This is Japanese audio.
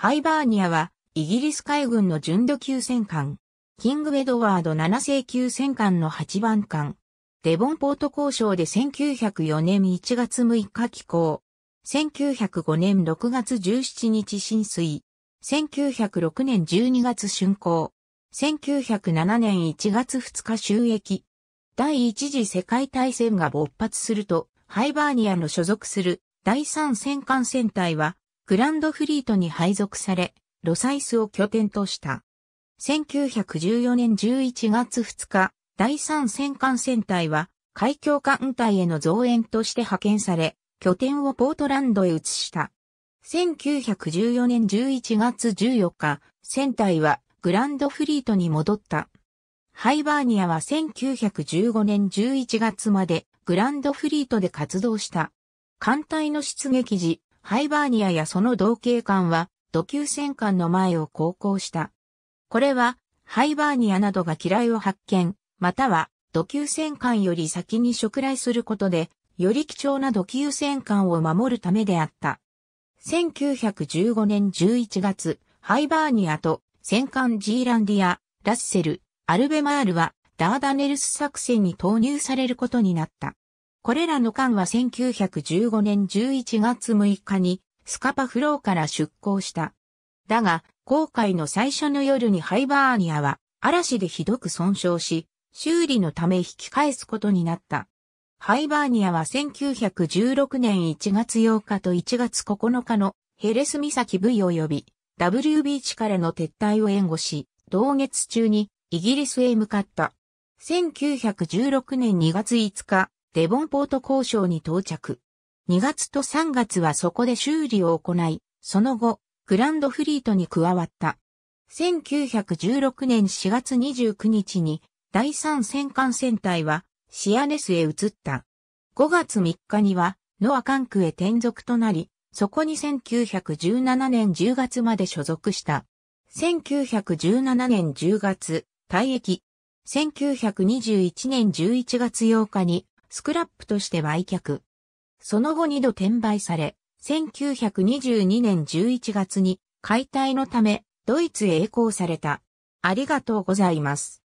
ハイバーニアは、イギリス海軍の純度級戦艦。キング・エドワード7世級戦艦の8番艦。デボンポート交渉で1904年1月6日寄港。1905年6月17日浸水。1906年12月竣工。1907年1月2日収益。第一次世界大戦が勃発すると、ハイバーニアの所属する第三戦艦戦隊はグランドフリートに配属され、ロサイスを拠点とした。1914年11月2日、第三戦艦戦隊は、海峡艦隊への増援として派遣され、拠点をポートランドへ移した。1914年11月14日、戦隊はグランドフリートに戻った。ハイバーニアは1915年11月までグランドフリートで活動した。艦隊の出撃時、ハイバーニアやその同系艦は、土級戦艦の前を航行した。これは、ハイバーニアなどが機雷を発見、または土級戦艦より先に触雷することで、より貴重な土級戦艦を守るためであった。1915年11月、ハイバーニアと戦艦ジーランディア、ラッセル、アルベマールはダーダネルス作戦に投入されることになった。これらの艦は1915年11月6日にスカパフローから出港した。だが、航海の最初の夜にハイバーニアは嵐でひどく損傷し、修理のため引き返すことになった。ハイバーニアは1916年1月8日と1月9日のヘレス岬 V 及び W b ーチからの撤退を援護し、同月中にイギリスへ向かった。1916年2月5日、デボンポート交渉に到着。2月と3月はそこで修理を行い、その後、グランドフリートに加わった。1916年4月29日に第3戦艦戦隊はシアネスへ移った。5月3日にはノア管区へ転属となり、そこに1917年10月まで所属した。1917年10月、退役。1921年11月8日にスクラップとして売却。その後二度転売され、1922年11月に解体のためドイツへ栄光された。ありがとうございます。